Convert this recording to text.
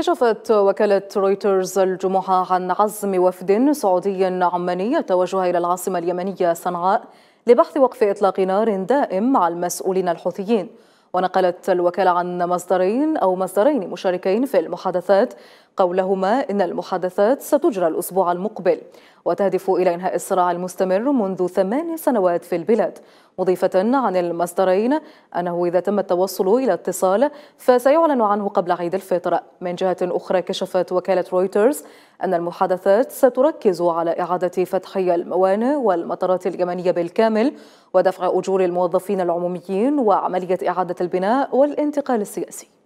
كشفت وكالة رويترز الجمعة عن عزم وفد سعودي عماني التوجه إلى العاصمة اليمنية صنعاء لبحث وقف إطلاق نار دائم مع المسؤولين الحوثيين ونقلت الوكالة عن مصدرين أو مصدرين مشاركين في المحادثات قولهما إن المحادثات ستجرى الأسبوع المقبل وتهدف إلى إنهاء الصراع المستمر منذ ثمان سنوات في البلاد مضيفة عن المصدرين أنه إذا تم التوصل إلى اتصال فسيعلن عنه قبل عيد الفطر من جهة أخرى كشفت وكالة رويترز أن المحادثات ستركز على إعادة فتح الموانئ والمطارات اليمنية بالكامل ودفع أجور الموظفين العموميين وعملية إعادة البناء والانتقال السياسي